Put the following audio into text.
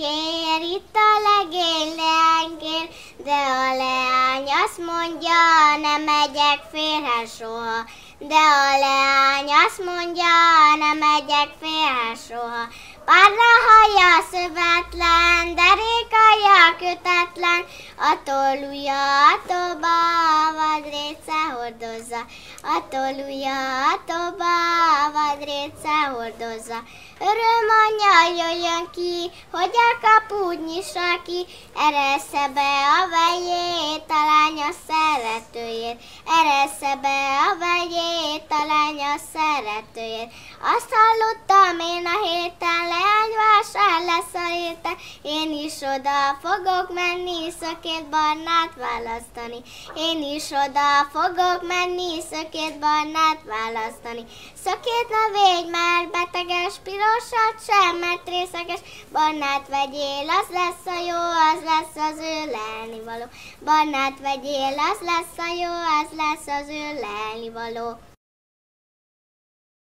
Kér itt a legény leánykér, de a leány azt mondja, nem megyek férhez soha. De a leány azt mondja, nem megyek férhez soha. Párra haja szövetlen, derékaja kötetlen, a tolúja a toba, a vadréce hordozza, a tolúja a toba, egyszer hordozza. Öröm anyja jöjjön ki, hogy a kaput nyissa ki, eresze be a vejét, a lánya szeretőjét. Eresze be a vejét, a lánya szeretőjét. Azt hallottam én a héten én is oda fogok menni, szökét barnát választani. Én is oda fogok menni, szökét barnát választani. Szökét a végy, mert beteges, pirosat sem, mert részeges. Barnát vegyél, az lesz a jó, az lesz az ő lelnivaló. Barnát vegyél, az lesz a jó, az lesz az ő lelnivaló.